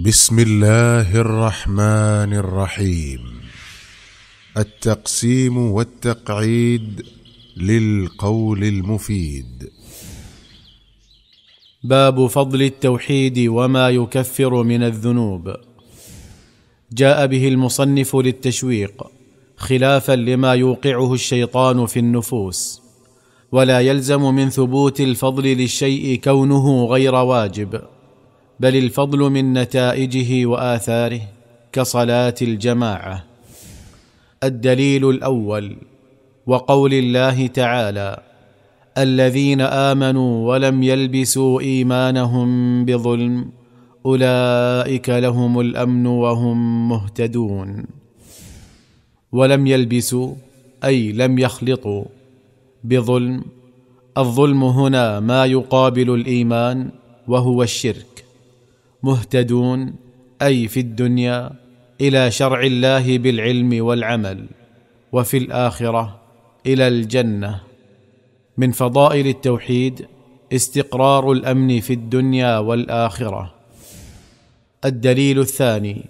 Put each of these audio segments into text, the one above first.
بسم الله الرحمن الرحيم التقسيم والتقعيد للقول المفيد باب فضل التوحيد وما يكفر من الذنوب جاء به المصنف للتشويق خلافا لما يوقعه الشيطان في النفوس ولا يلزم من ثبوت الفضل للشيء كونه غير واجب بل الفضل من نتائجه واثاره كصلاه الجماعه الدليل الاول وقول الله تعالى الذين امنوا ولم يلبسوا ايمانهم بظلم اولئك لهم الامن وهم مهتدون ولم يلبسوا اي لم يخلطوا بظلم الظلم هنا ما يقابل الايمان وهو الشرك مهتدون اي في الدنيا الى شرع الله بالعلم والعمل وفي الاخره الى الجنه من فضائل التوحيد استقرار الامن في الدنيا والاخره الدليل الثاني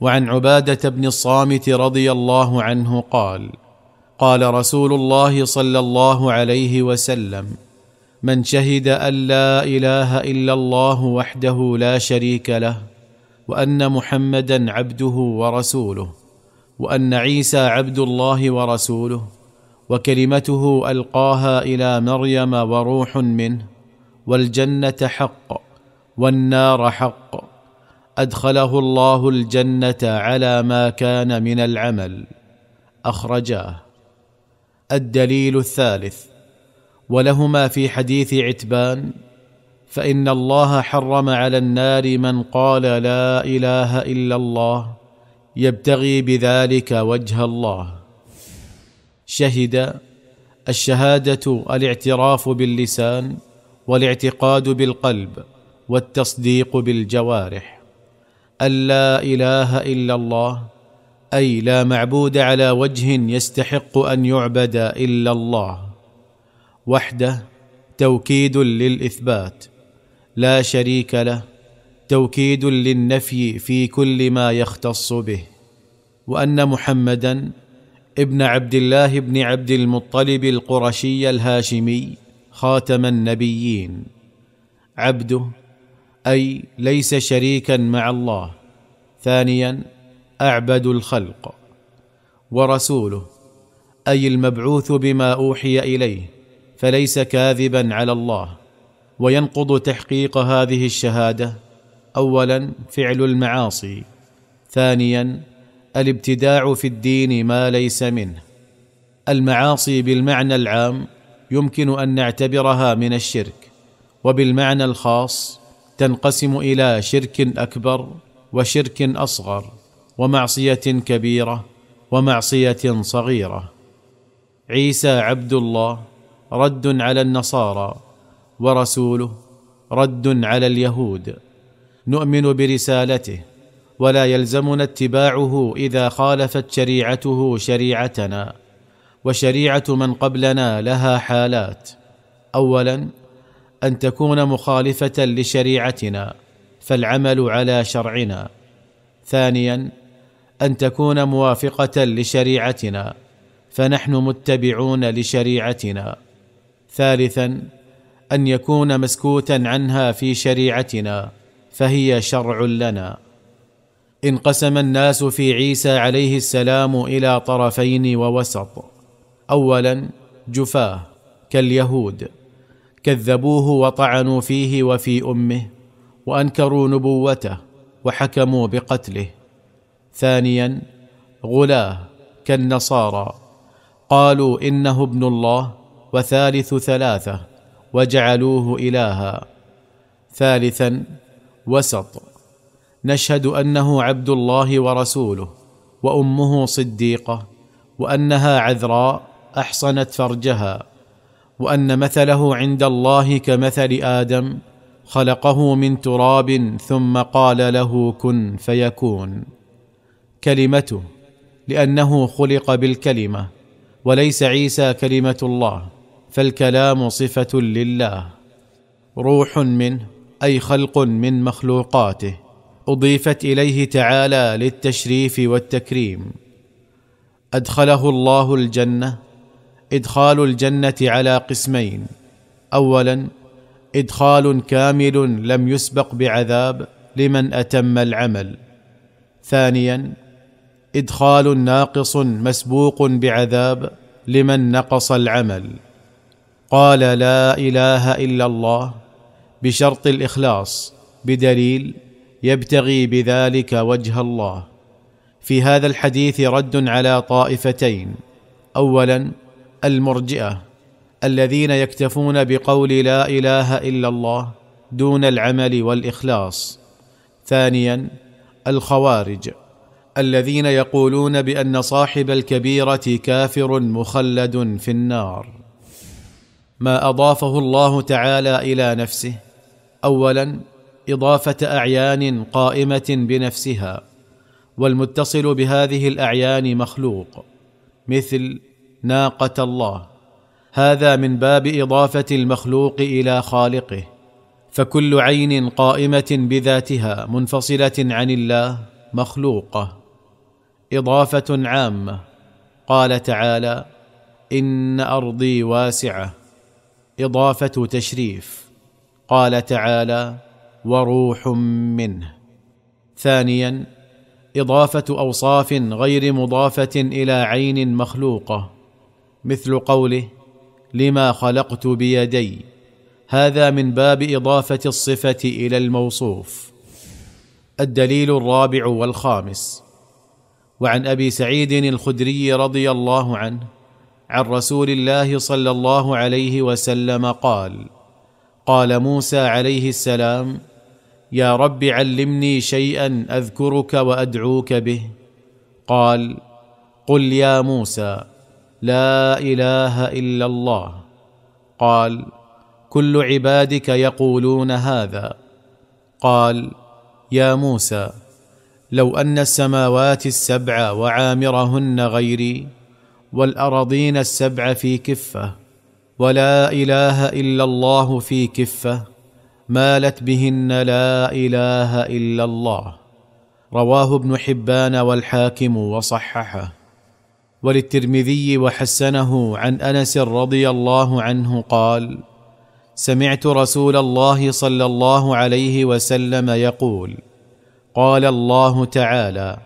وعن عباده بن الصامت رضي الله عنه قال قال رسول الله صلى الله عليه وسلم من شهد ان لا اله الا الله وحده لا شريك له وان محمدا عبده ورسوله وان عيسى عبد الله ورسوله وكلمته القاها الى مريم وروح منه والجنه حق والنار حق ادخله الله الجنه على ما كان من العمل اخرجاه الدليل الثالث ولهما في حديث عتبان فان الله حرم على النار من قال لا اله الا الله يبتغي بذلك وجه الله شهد الشهاده الاعتراف باللسان والاعتقاد بالقلب والتصديق بالجوارح ان لا اله الا الله اي لا معبود على وجه يستحق ان يعبد الا الله وحده توكيد للاثبات لا شريك له توكيد للنفي في كل ما يختص به وان محمدا ابن عبد الله بن عبد المطلب القرشي الهاشمي خاتم النبيين عبده اي ليس شريكا مع الله ثانيا اعبد الخلق ورسوله اي المبعوث بما اوحي اليه فليس كاذبا على الله وينقض تحقيق هذه الشهاده اولا فعل المعاصي ثانيا الابتداع في الدين ما ليس منه المعاصي بالمعنى العام يمكن ان نعتبرها من الشرك وبالمعنى الخاص تنقسم الى شرك اكبر وشرك اصغر ومعصيه كبيره ومعصيه صغيره عيسى عبد الله رد على النصارى ورسوله رد على اليهود نؤمن برسالته ولا يلزمنا اتباعه اذا خالفت شريعته شريعتنا وشريعه من قبلنا لها حالات اولا ان تكون مخالفه لشريعتنا فالعمل على شرعنا ثانيا ان تكون موافقه لشريعتنا فنحن متبعون لشريعتنا ثالثا ان يكون مسكوتا عنها في شريعتنا فهي شرع لنا انقسم الناس في عيسى عليه السلام الى طرفين ووسط اولا جفاه كاليهود كذبوه وطعنوا فيه وفي امه وانكروا نبوته وحكموا بقتله ثانيا غلاه كالنصارى قالوا انه ابن الله وثالث ثلاثه وجعلوه الها ثالثا وسط نشهد انه عبد الله ورسوله وامه صديقه وانها عذراء احصنت فرجها وان مثله عند الله كمثل ادم خلقه من تراب ثم قال له كن فيكون كلمته لانه خلق بالكلمه وليس عيسى كلمه الله فالكلام صفه لله روح منه اي خلق من مخلوقاته اضيفت اليه تعالى للتشريف والتكريم ادخله الله الجنه ادخال الجنه على قسمين اولا ادخال كامل لم يسبق بعذاب لمن اتم العمل ثانيا ادخال ناقص مسبوق بعذاب لمن نقص العمل قال لا اله الا الله بشرط الاخلاص بدليل يبتغي بذلك وجه الله في هذا الحديث رد على طائفتين اولا المرجئه الذين يكتفون بقول لا اله الا الله دون العمل والاخلاص ثانيا الخوارج الذين يقولون بان صاحب الكبيره كافر مخلد في النار ما اضافه الله تعالى الى نفسه اولا اضافه اعيان قائمه بنفسها والمتصل بهذه الاعيان مخلوق مثل ناقه الله هذا من باب اضافه المخلوق الى خالقه فكل عين قائمه بذاتها منفصله عن الله مخلوقه اضافه عامه قال تعالى ان ارضي واسعه اضافه تشريف قال تعالى وروح منه ثانيا اضافه اوصاف غير مضافه الى عين مخلوقه مثل قوله لما خلقت بيدي هذا من باب اضافه الصفه الى الموصوف الدليل الرابع والخامس وعن ابي سعيد الخدري رضي الله عنه عن رسول الله صلى الله عليه وسلم قال قال موسى عليه السلام يا رب علمني شيئا اذكرك وادعوك به قال قل يا موسى لا اله الا الله قال كل عبادك يقولون هذا قال يا موسى لو ان السماوات السبع وعامرهن غيري والاراضين السبع في كفه ولا اله الا الله في كفه مالت بهن لا اله الا الله رواه ابن حبان والحاكم وصححه وللترمذي وحسنه عن انس رضي الله عنه قال سمعت رسول الله صلى الله عليه وسلم يقول قال الله تعالى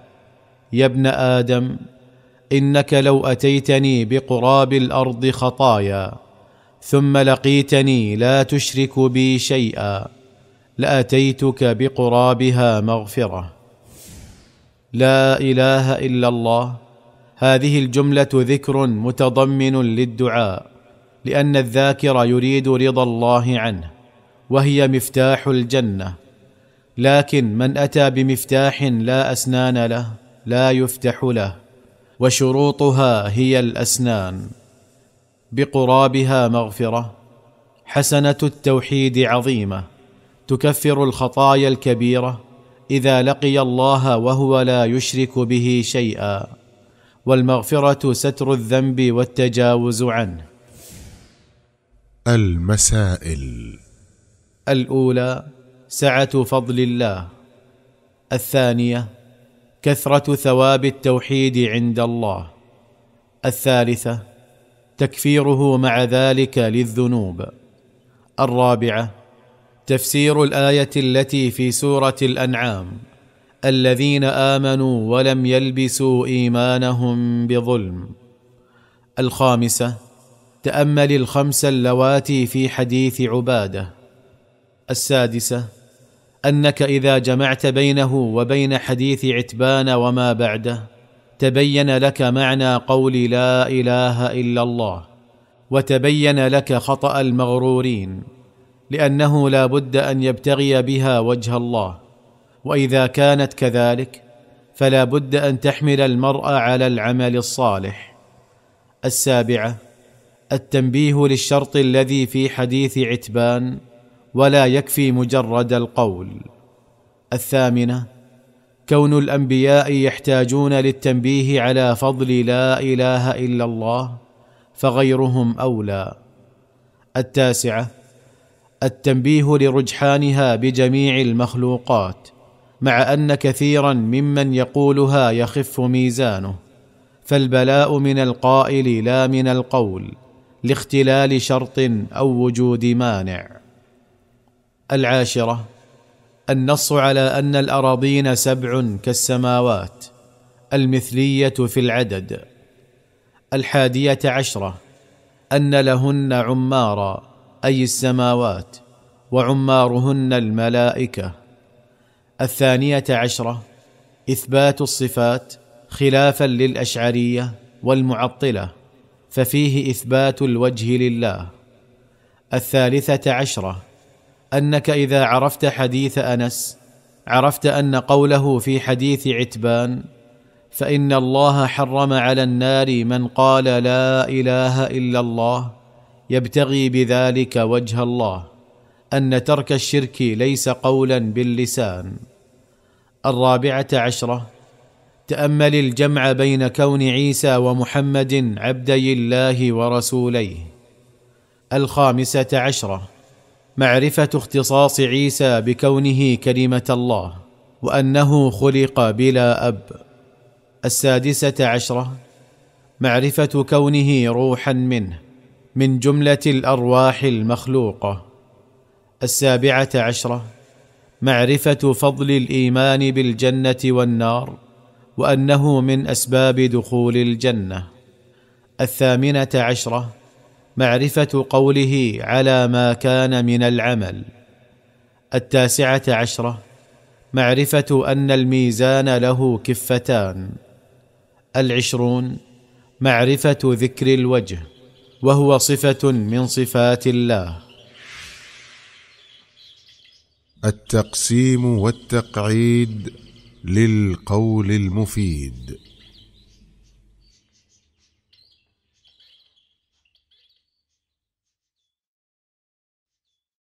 يا ابن ادم انك لو اتيتني بقراب الارض خطايا ثم لقيتني لا تشرك بي شيئا لاتيتك بقرابها مغفره لا اله الا الله هذه الجمله ذكر متضمن للدعاء لان الذاكر يريد رضا الله عنه وهي مفتاح الجنه لكن من اتى بمفتاح لا اسنان له لا يفتح له وشروطها هي الاسنان بقرابها مغفره حسنه التوحيد عظيمه تكفر الخطايا الكبيره اذا لقي الله وهو لا يشرك به شيئا والمغفره ستر الذنب والتجاوز عنه المسائل الاولى سعه فضل الله الثانيه كثره ثواب التوحيد عند الله الثالثه تكفيره مع ذلك للذنوب الرابعه تفسير الايه التي في سوره الانعام الذين امنوا ولم يلبسوا ايمانهم بظلم الخامسه تامل الخمس اللواتي في حديث عباده السادسه انك اذا جمعت بينه وبين حديث عتبان وما بعده تبين لك معنى قول لا اله الا الله وتبين لك خطا المغرورين لانه لا بد ان يبتغي بها وجه الله واذا كانت كذلك فلا بد ان تحمل المرء على العمل الصالح السابعه التنبيه للشرط الذي في حديث عتبان ولا يكفي مجرد القول الثامنه كون الانبياء يحتاجون للتنبيه على فضل لا اله الا الله فغيرهم اولى التاسعه التنبيه لرجحانها بجميع المخلوقات مع ان كثيرا ممن يقولها يخف ميزانه فالبلاء من القائل لا من القول لاختلال شرط او وجود مانع العاشره النص على ان الاراضين سبع كالسماوات المثليه في العدد الحاديه عشره ان لهن عمارا اي السماوات وعمارهن الملائكه الثانيه عشره اثبات الصفات خلافا للاشعريه والمعطله ففيه اثبات الوجه لله الثالثه عشره انك اذا عرفت حديث انس عرفت ان قوله في حديث عتبان فان الله حرم على النار من قال لا اله الا الله يبتغي بذلك وجه الله ان ترك الشرك ليس قولا باللسان الرابعه عشره تامل الجمع بين كون عيسى ومحمد عبدي الله ورسوليه الخامسه عشره معرفه اختصاص عيسى بكونه كلمه الله وانه خلق بلا اب السادسه عشره معرفه كونه روحا منه من جمله الارواح المخلوقه السابعه عشره معرفه فضل الايمان بالجنه والنار وانه من اسباب دخول الجنه الثامنه عشره معرفه قوله على ما كان من العمل التاسعه عشره معرفه ان الميزان له كفتان العشرون معرفه ذكر الوجه وهو صفه من صفات الله التقسيم والتقعيد للقول المفيد